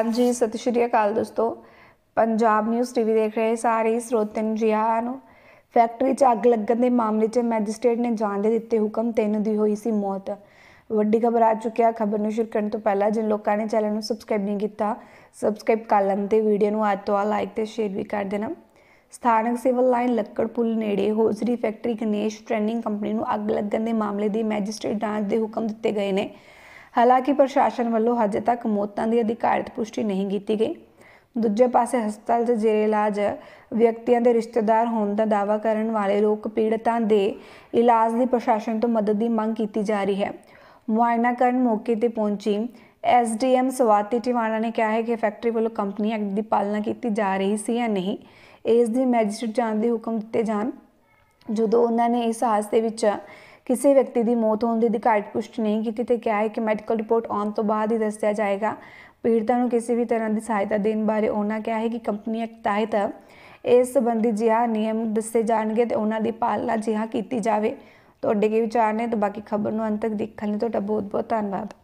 ਹਾਂਜੀ ਸਤਿ ਸ਼੍ਰੀ ਅਕਾਲ ਦੋਸਤੋ ਪੰਜਾਬ ਨਿਊਜ਼ ਟੀਵੀ ਦੇਖ ਰਹੇ ਸਾਰੇ ਸਰੋਤਨ ਜੀ ਆਇਆਂ ਨੂੰ ਫੈਕਟਰੀ 'ਚ ਅੱਗ ਲੱਗਣ ਦੇ ਮਾਮਲੇ 'ਚ ਮੈਜਿਸਟ੍ਰੇਟ ਨੇ ਜਾਣ ਦੇ ਦਿੱਤੇ ਹੁਕਮ ਤਿੰਨ ਦੀ ਹੋਈ ਸੀ ਮੌਤ ਵੱਡੀ ਖਬਰ ਆ ਚੁੱਕਿਆ ਖਬਰ ਨੂੰ ਸ਼ੁਰੂ ਕਰਨ ਤੋਂ ਪਹਿਲਾਂ ਜਿਨ ਲੋਕਾਂ ਨੇ ਚੈਨਲ ਨੂੰ ਸਬਸਕ੍ਰਾਈਬ ਨਹੀਂ ਕੀਤਾ ਸਬਸਕ੍ਰਾਈਬ ਕਰ ਲੈਣ ਤੇ ਵੀਡੀਓ ਨੂੰ ਅੱਜ ਤੋਂ ਆ ਲਾਈਕ ਤੇ ਸ਼ੇਅਰ ਵੀ ਕਰ ਦੇਣਾ ਸਥਾਨਕ ਸਿਵਲ ਲਾਈਨ ਲੱਕੜ ਪੁਲ ਨੇੜੇ hosiery factory Ganesh training company ਨੂੰ ਅੱਗ ਲੱਗਣ ਦੇ ਮਾਮਲੇ ਦੀ ਮੈਜਿਸਟ੍ਰੇਟ ਜਾਂਚ ਦੇ ਹੁਕਮ ਦਿੱਤੇ ਗਏ ਨੇ ਹਾਲਾਂਕਿ ਪ੍ਰਸ਼ਾਸਨ ਵੱਲੋਂ ਹਜੇ ਤੱਕ ਮੌਤਾਂ ਦੀ ਅਧਿਕਾਰਤ ਪੁਸ਼ਟੀ ਨਹੀਂ ਕੀਤੀ ਗਈ ਦੂਜੇ ਪਾਸੇ ਹਸਪਤਾਲ ਦੇ ਜ਼ੇਰੇ ਇਲਾਜ ਵਿਅਕਤੀਆਂ ਦੇ ਰਿਸ਼ਤੇਦਾਰ ਹੋਣ ਦਾ ਦਾਵਾ ਕਰਨ ਵਾਲੇ ਲੋਕ ਪੀੜਤਾਂ ਦੇ ਇਲਾਜ ਦੀ ਪ੍ਰਸ਼ਾਸਨ ਤੋਂ ਮਦਦ ਦੀ ਮੰਗ ਕੀਤੀ ਜਾ ਰਹੀ ਹੈ ਮੁਆਇਨਾ ਕਰਨ ਮੌਕੇ ਤੇ ਪਹੁੰਚੀ ਐਸਡੀਐਮ ਸਵਾਤੀ ਟਿਵਾਣਾ ਨੇ ਕਿਹਾ ਹੈ ਕਿ ਫੈਕਟਰੀ ਵੱਲੋਂ ਕੰਪਨੀ ਐਕਟ ਦੀ ਪਾਲਣਾ ਕੀਤੀ ਜਾ ਰਹੀ ਸੀ ਜਾਂ ਨਹੀਂ ਇਸ ਦੀ ਮੈਜਿਸਟ੍ਰੇਟ ਜਾਣ ਦੇ ਹੁਕਮ ਦਿੱਤੇ ਜਾਣ ਜਦੋਂ ਉਹਨਾਂ ਨੇ ਇਸ ਹਾਦਸੇ ਵਿੱਚ ਕਿਸੇ ਵਿਅਕਤੀ ਦੀ ਮੌਤ ਹੋਣ ਦੀ ਅਧਿਕਾਰਤ ਪੁਸ਼ਟ ਨਹੀਂ ਕੀਤੀ ਤੇ ਕਿਹਾ ਹੈ ਕਿ ਮੈਡੀਕਲ ਰਿਪੋਰਟ ਆਉਣ ਤੋਂ ਬਾਅਦ ਹੀ ਦੱਸਿਆ ਜਾਏਗਾ ਪੀੜਤਾਂ ਨੂੰ ਕਿਸੇ ਵੀ ਤਰ੍ਹਾਂ ਦੀ ਸਹਾਇਤਾ ਦੇਣ ਬਾਰੇ ਉਹਨਾਂ ਕਿਹਾ ਹੈ ਕਿ ਕੰਪਨੀ ਐਕਟ ਤਹਿਤ ਇਸ ਸੰਬੰਧੀ ਜਿਹਾ ਨਿਯਮ ਦੱਸੇ ਜਾਣਗੇ ਤੇ ਉਹਨਾਂ ਦੀ ਪਾਲਣਾ ਜਿਹਾ ਕੀਤੀ ਜਾਵੇ ਤੁਹਾਡੇ ਕੀ ਵਿਚਾਰ ਨੇ ਤੇ ਬਾਕੀ ਖਬਰ ਨੂੰ ਅੰਤ ਤੱਕ ਦੇਖਣ ਲਈ ਤੁਹਾਡਾ ਬਹੁਤ ਬਹੁਤ ਧੰਨਵਾਦ